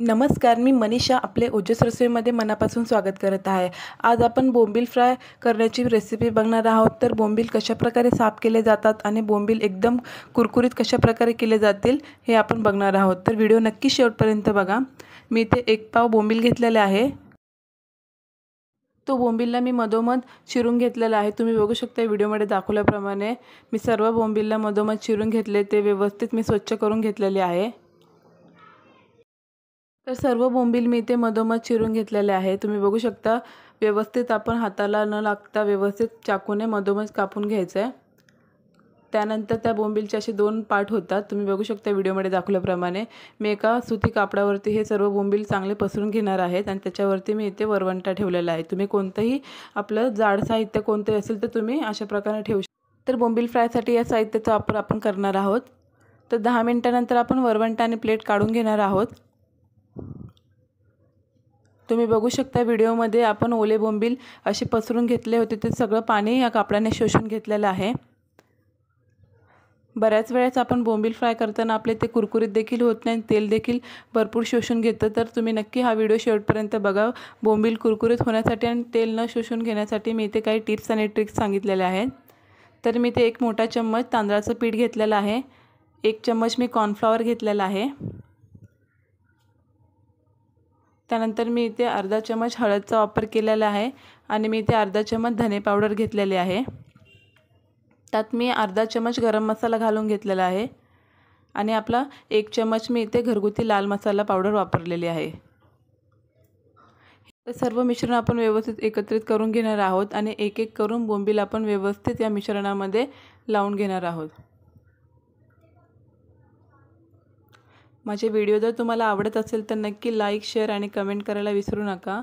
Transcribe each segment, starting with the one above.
नमस्कार मी मनीषा आपले ओजस रसोईमध्ये मनापासून स्वागत करत आहे आज आपण बोंबील फ्राय करण्याची रेसिपी बघणार आहोत तर बोंबील कशाप्रकारे साफ केले जातात आणि बोंबील एकदम कुरकुरीत कशाप्रकारे केले जातील हे आपण बघणार आहोत तर व्हिडिओ नक्की शेवटपर्यंत बघा मी इथे एक पाव बोंबील घेतलेला आहे तो बोंबीलला मी मधोमध चिरून घेतलेला आहे तुम्ही बघू शकता व्हिडिओमध्ये दाखवल्याप्रमाणे मी सर्व बोंबीलला मधोमध चिरून घेतले ते व्यवस्थित मी स्वच्छ करून घेतलेले आहे तर सर्व बोंबील मी इथे मधोमध चिरून घेतलेले आहे तुम्ही बघू शकता व्यवस्थित आपण हाताला न लागता व्यवस्थित चाकूने मधोमध कापून घ्यायचं आहे त्यानंतर त्या बोंबीलचे असे दोन पार्ट होतात तुम्ही बघू शकता व्हिडिओमध्ये दाखवल्याप्रमाणे मी एका सुती कापडावरती हे सर्व बोंबील चांगले पसरून घेणार आहेत आणि त्याच्यावरती मी इथे वरवंटा ठेवलेला आहे तुम्ही कोणतंही आपलं जाड साहित्य कोणतंही असेल तर तुम्ही अशा प्रकारे ठेवू शकता तर बोंबील फ्रायसाठी या साहित्याचा वापर आपण करणार आहोत तर दहा मिनटानंतर आपण वरवंटा आणि प्लेट काढून घेणार आहोत तुम्ही बघू शकता व्हिडिओमध्ये आपण ओले बोंबील असे पसरून घेतले होते ते सगळं पाणी या कापडाने शोषून घेतलेलं आहे बऱ्याच वेळेस आपण बोंबील फ्राय करताना आपले ते कुरकुरीत देखील होत नाही तेल देखील भरपूर शोषून घेतं तर तुम्ही नक्की हा व्हिडिओ शेवटपर्यंत बघा बोंबील कुरकुरीत होण्यासाठी आणि तेल न शोषून घेण्यासाठी मी इथे काही टिप्स आणि ट्रिक्स सांगितलेल्या आहेत तर मी ते एक मोठा चम्मच तांदळाचं पीठ घेतलेलं आहे एक चम्मच मी कॉर्नफ्लॉवर घेतलेला आहे त्यानंतर मी इथे अर्धा चमच हळदचा वापर केलेला आहे आणि मी इथे अर्धा चमच धने पावडर घेतलेली आहे त्यात मी अर्धा चमच गरम मसाला घालून घेतलेला आहे आणि आपला एक चमच मी इथे घरगुती लाल मसाला पावडर वापरलेली आहे तर सर्व मिश्रण आपण व्यवस्थित एकत्रित करून घेणार आहोत आणि एक एक करून बोंबील आपण व्यवस्थित या मिश्रणामध्ये लावून घेणार आहोत माझे व्हिडिओ जर तुम्हाला आवडत असेल तर नक्की लाईक शेअर आणि कमेंट करायला विसरू नका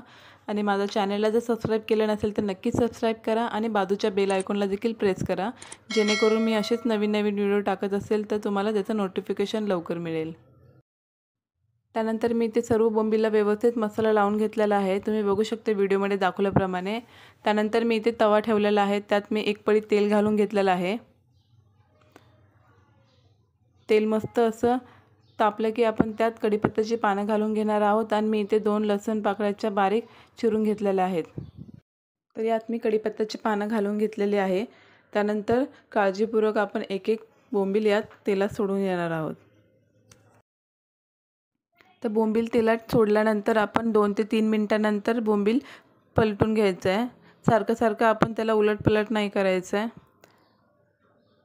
आणि माझा चॅनलला जर सबस्क्राईब केलं नसेल तर नक्की सबस्क्राईब करा आणि बाजूच्या बेल आयकॉनला देखील प्रेस करा जेणेकरून मी असेच नवीन नवीन व्हिडिओ टाकत असेल तर तुम्हाला त्याचं नोटिफिकेशन लवकर मिळेल त्यानंतर मी ते सर्व बोंबीला व्यवस्थित मसाला लावून घेतलेला आहे तुम्ही बघू शकता व्हिडिओमध्ये दाखवल्याप्रमाणे त्यानंतर मी इथे तवा ठेवलेला आहे त्यात मी एक पळी तेल घालून घेतलेलं आहे तेल मस्त असं तापलं की आपण त्यात कडीपत्त्याची पानं घालून घेणार आहोत आणि मी इथे दोन लसूण पाकळ्याच्या बारीक चिरून घेतलेल्या आहेत तर यात मी कढीपत्त्याची पानं घालून घेतलेली आहे त्यानंतर काळजीपूर्वक आपण एक एक बोंबील यात तेलात सोडून येणार आहोत तर बोंबील तेलात सोडल्यानंतर आपण दोन ते तीन मिनटानंतर बोंबील पलटून घ्यायचं आहे सारखं सारखं आपण त्याला उलटपलट नाही करायचं आहे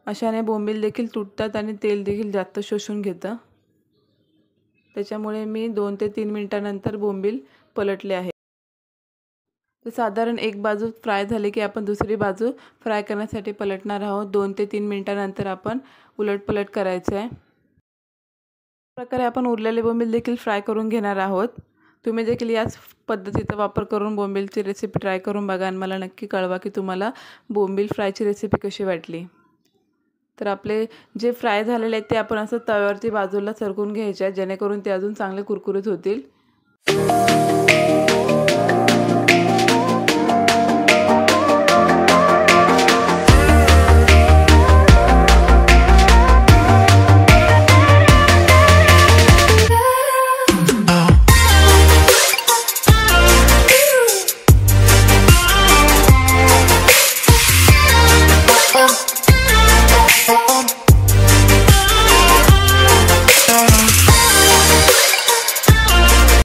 अशाने बोंबील देखील तुटतात आणि तेल देखील जास्त शोषून घेतं त्याच्यामुळे मी दोन ते तीन मिनटानंतर बोंबील पलटले आहे तर साधारण एक बाजू फ्राय झाली की आपण दुसरी बाजू फ्राय करण्यासाठी पलटणार आहोत दोन ते तीन मिनटानंतर आपण उलटपलट करायचं आहे प्रकारे आपण उरलेले बोंबील देखील फ्राय करून घेणार आहोत तुम्ही देखील याच पद्धतीचा वापर करून बोंबीलची रेसिपी ट्राय करून बघा आणि मला नक्की कळवा की तुम्हाला बोंबील फ्रायची रेसिपी कशी वाटली तर आपले जे फ्राय झालेले आहेत ते आपण असं तव्यावरती बाजूला सरकून घ्यायचे आहेत जेणेकरून ते अजून चांगले कुरकुरीत होतील